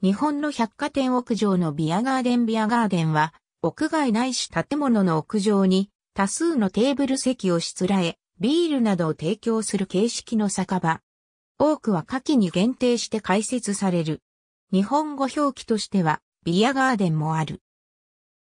日本の百貨店屋上のビアガーデンビアガーデンは、屋外ないし建物の屋上に多数のテーブル席をしつらえ、ビールなどを提供する形式の酒場。多くは夏季に限定して開設される。日本語表記としては、ビアガーデンもある。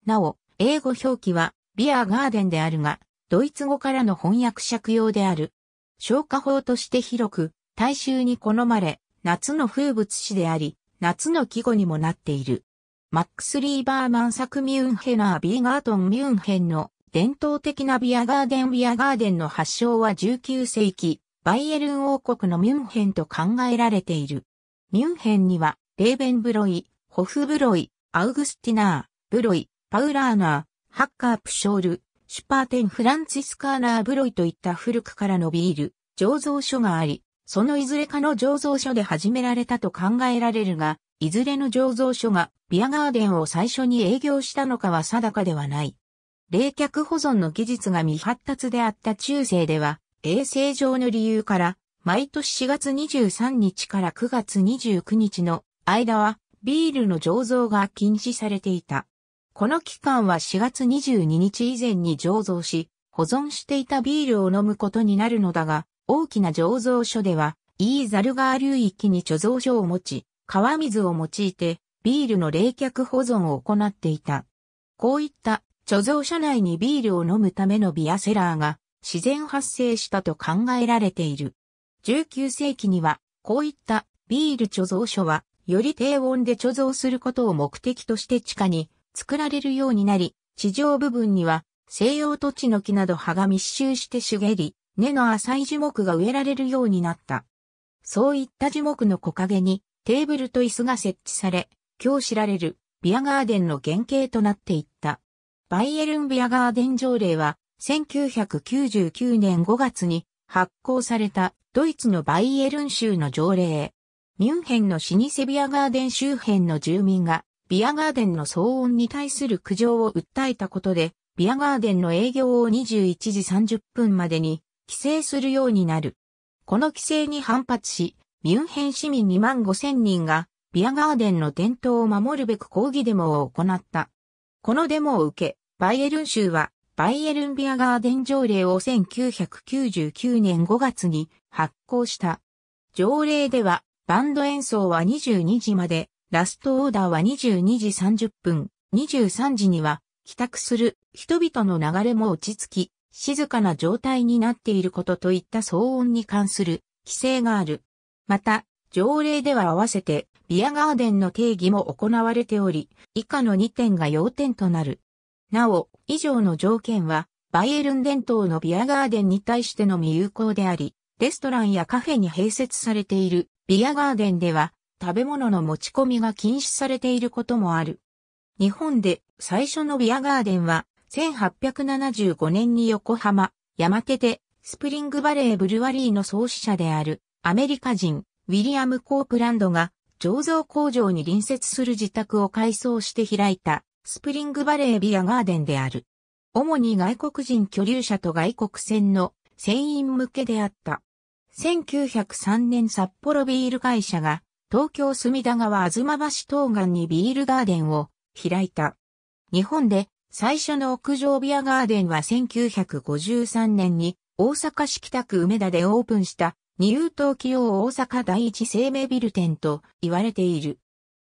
なお、英語表記は、ビアガーデンであるが、ドイツ語からの翻訳借用である。消化法として広く、大衆に好まれ、夏の風物詩であり、夏の季語にもなっている。マックス・リーバーマン作ミュンヘナー・ビーガートン・ミュンヘンの伝統的なビアガーデン・ビアガーデンの発祥は19世紀、バイエルン王国のミュンヘンと考えられている。ミュンヘンには、レーベンブロイ、ホフブロイ、アウグスティナー、ブロイ、パウラーナー、ハッカープショール、シュパーテン・フランツィスカーナー・ブロイといった古くからのビール、醸造所があり、そのいずれかの醸造所で始められたと考えられるが、いずれの醸造所がビアガーデンを最初に営業したのかは定かではない。冷却保存の技術が未発達であった中世では、衛生上の理由から、毎年4月23日から9月29日の間は、ビールの醸造が禁止されていた。この期間は4月22日以前に醸造し、保存していたビールを飲むことになるのだが、大きな醸造所では、イーザルガー流域に貯蔵所を持ち、川水を用いて、ビールの冷却保存を行っていた。こういった貯蔵所内にビールを飲むためのビアセラーが自然発生したと考えられている。19世紀には、こういったビール貯蔵所は、より低温で貯蔵することを目的として地下に作られるようになり、地上部分には西洋土地の木など葉が密集して茂り、根の浅い樹木が植えられるようになった。そういった樹木の木陰にテーブルと椅子が設置され、今日知られるビアガーデンの原型となっていった。バイエルンビアガーデン条例は1999年5月に発行されたドイツのバイエルン州の条例。ミュンヘンの老舗ビアガーデン周辺の住民がビアガーデンの騒音に対する苦情を訴えたことで、ビアガーデンの営業を21時30分までに規制するようになる。この規制に反発し、ミュンヘン市民2万5千人が、ビアガーデンの伝統を守るべく抗議デモを行った。このデモを受け、バイエルン州は、バイエルンビアガーデン条例を1999年5月に発行した。条例では、バンド演奏は22時まで、ラストオーダーは22時30分、23時には帰宅する人々の流れも落ち着き、静かな状態になっていることといった騒音に関する規制がある。また、条例では合わせて、ビアガーデンの定義も行われており、以下の2点が要点となる。なお、以上の条件は、バイエルン伝統のビアガーデンに対してのみ有効であり、レストランやカフェに併設されているビアガーデンでは、食べ物の持ち込みが禁止されていることもある。日本で最初のビアガーデンは、1875年に横浜、山手で、スプリングバレーブルワリーの創始者である、アメリカ人、ウィリアム・コープランドが、醸造工場に隣接する自宅を改装して開いた、スプリングバレービアガーデンである。主に外国人居留者と外国船の船員向けであった。1903年札幌ビール会社が東京隅田川東橋東岸にビールガーデンを開いた。日本で最初の屋上ビアガーデンは1953年に大阪市北区梅田でオープンした二遊東用大阪第一生命ビル店と言われている。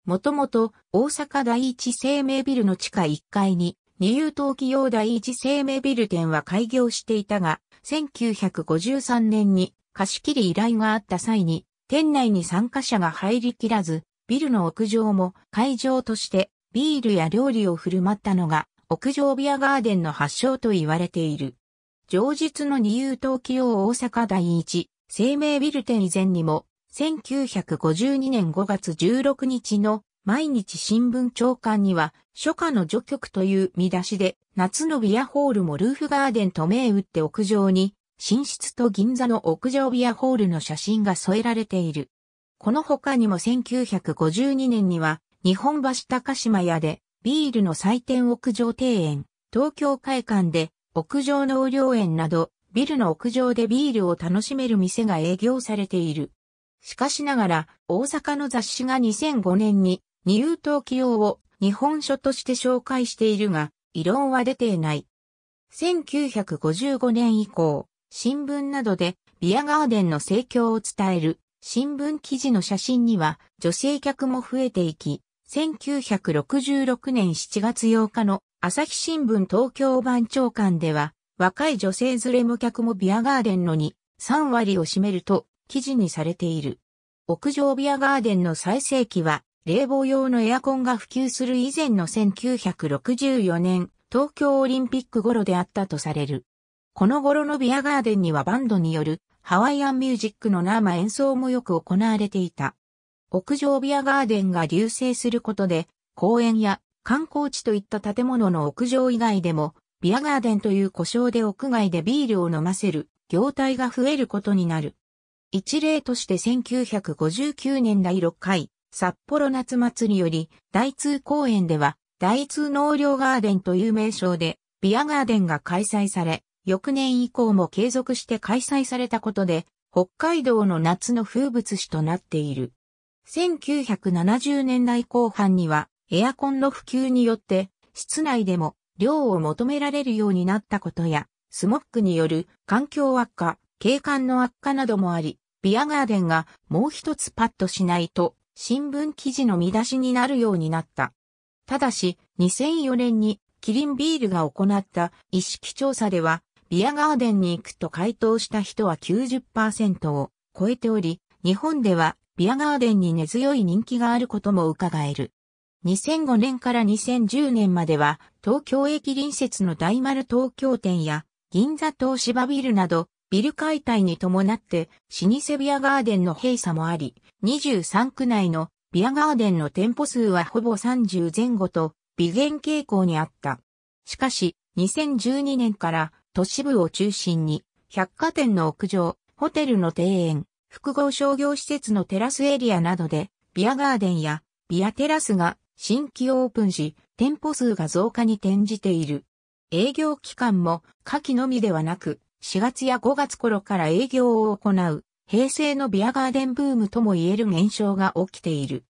もともと大阪第一生命ビルの地下1階に二遊東用第一生命ビル店は開業していたが、1953年に貸し切り依頼があった際に店内に参加者が入りきらず、ビルの屋上も会場としてビールや料理を振る舞ったのが屋上ビアガーデンの発祥と言われている。上日の二遊東京大阪第一、生命ビル店以前にも、1952年5月16日の毎日新聞長官には、初夏の序曲という見出しで、夏のビアホールもルーフガーデンと銘打って屋上に、寝室と銀座の屋上ビアホールの写真が添えられている。この他にも1952年には、日本橋高島屋で、ビールの祭典屋上庭園、東京会館で屋上農業園など、ビルの屋上でビールを楽しめる店が営業されている。しかしながら、大阪の雑誌が2005年に、二遊島起用を日本書として紹介しているが、異論は出ていない。1955年以降、新聞などでビアガーデンの盛況を伝える新聞記事の写真には女性客も増えていき、1966年7月8日の朝日新聞東京番長官では、若い女性連れも客もビアガーデンのに3割を占めると記事にされている。屋上ビアガーデンの最盛期は、冷房用のエアコンが普及する以前の1964年、東京オリンピック頃であったとされる。この頃のビアガーデンにはバンドによるハワイアンミュージックの生演奏もよく行われていた。屋上ビアガーデンが隆盛することで、公園や観光地といった建物の屋上以外でも、ビアガーデンという故障で屋外でビールを飲ませる業態が増えることになる。一例として1959年第6回札幌夏祭りより大通公園では大通農業ガーデンという名称でビアガーデンが開催され、翌年以降も継続して開催されたことで北海道の夏の風物詩となっている。1970年代後半にはエアコンの普及によって室内でも量を求められるようになったことやスモックによる環境悪化、景観の悪化などもあり、ビアガーデンがもう一つパッとしないと新聞記事の見出しになるようになった。ただし2004年にキリンビールが行った意識調査ではビアガーデンに行くと回答した人は90%を超えており、日本ではビアガーデンに根強い人気があることも伺える。2005年から2010年までは、東京駅隣接の大丸東京店や、銀座東芝ビルなど、ビル解体に伴って、老舗ビアガーデンの閉鎖もあり、23区内のビアガーデンの店舗数はほぼ30前後と、微減傾向にあった。しかし、2012年から都市部を中心に、百貨店の屋上、ホテルの庭園、複合商業施設のテラスエリアなどで、ビアガーデンやビアテラスが新規オープンし、店舗数が増加に転じている。営業期間も夏季のみではなく、4月や5月頃から営業を行う、平成のビアガーデンブームとも言える現象が起きている。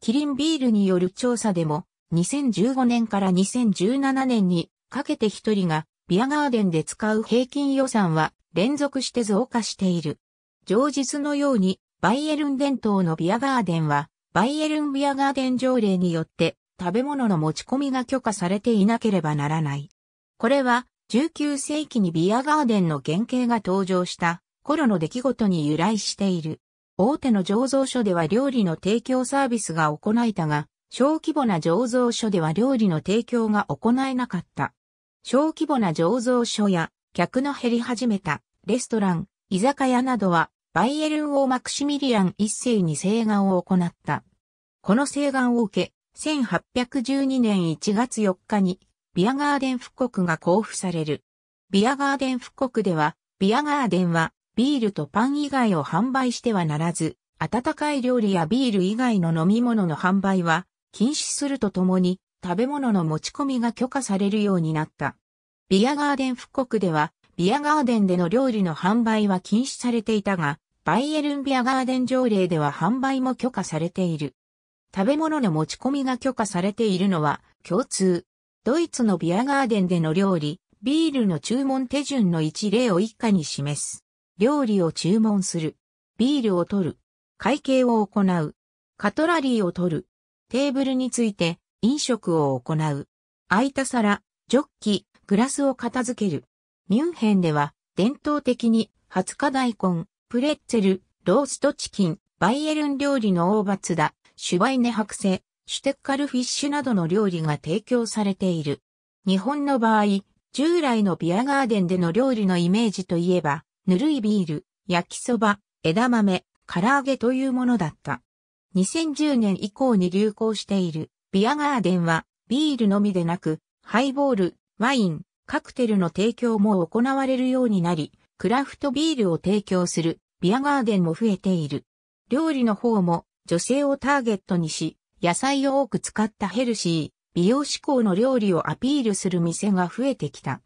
キリンビールによる調査でも、2015年から2017年にかけて1人がビアガーデンで使う平均予算は連続して増加している。常日のように、バイエルン伝統のビアガーデンは、バイエルンビアガーデン条例によって、食べ物の持ち込みが許可されていなければならない。これは、19世紀にビアガーデンの原型が登場した頃の出来事に由来している。大手の醸造所では料理の提供サービスが行えたが、小規模な醸造所では料理の提供が行えなかった。小規模な醸造所や客の減り始めたレストラン、居酒屋などはバイエルン王マクシミリアン一世に請願を行った。この請願を受け、1812年1月4日に、ビアガーデン復刻が交付される。ビアガーデン復刻では、ビアガーデンは、ビールとパン以外を販売してはならず、温かい料理やビール以外の飲み物の販売は禁止するとともに食べ物の持ち込みが許可されるようになった。ビアガーデン復刻ではビアガーデンでの料理の販売は禁止されていたが、バイエルンビアガーデン条例では販売も許可されている。食べ物の持ち込みが許可されているのは共通。ドイツのビアガーデンでの料理、ビールの注文手順の一例を以下に示す。料理を注文する。ビールを取る。会計を行う。カトラリーを取る。テーブルについて飲食を行う。空いた皿、ジョッキ、グラスを片付ける。ミュンヘンでは伝統的に20日大根、プレッツェル、ローストチキン、バイエルン料理の大罰だ、シュバイネ博製、シュテッカルフィッシュなどの料理が提供されている。日本の場合、従来のビアガーデンでの料理のイメージといえば、ぬるいビール、焼きそば、枝豆、唐揚げというものだった。2010年以降に流行している、ビアガーデンは、ビールのみでなく、ハイボール、ワイン、カクテルの提供も行われるようになり、クラフトビールを提供するビアガーデンも増えている。料理の方も女性をターゲットにし、野菜を多く使ったヘルシー、美容志向の料理をアピールする店が増えてきた。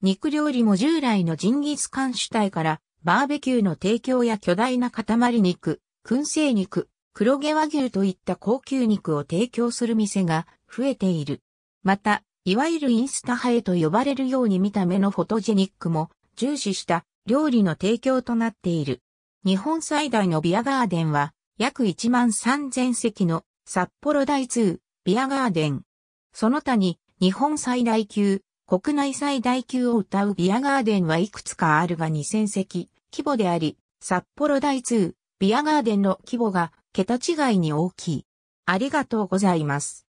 肉料理も従来のジンギスカン主体からバーベキューの提供や巨大な塊肉、燻製肉、黒毛和牛といった高級肉を提供する店が増えている。また、いわゆるインスタ派へと呼ばれるように見た目のフォトジェニックも重視した料理の提供となっている。日本最大のビアガーデンは、約1万3000席の札幌大通ビアガーデン。その他に、日本最大級、国内最大級を歌うビアガーデンはいくつかあるが2000席規模であり、札幌大通ビアガーデンの規模が桁違いに大きい。ありがとうございます。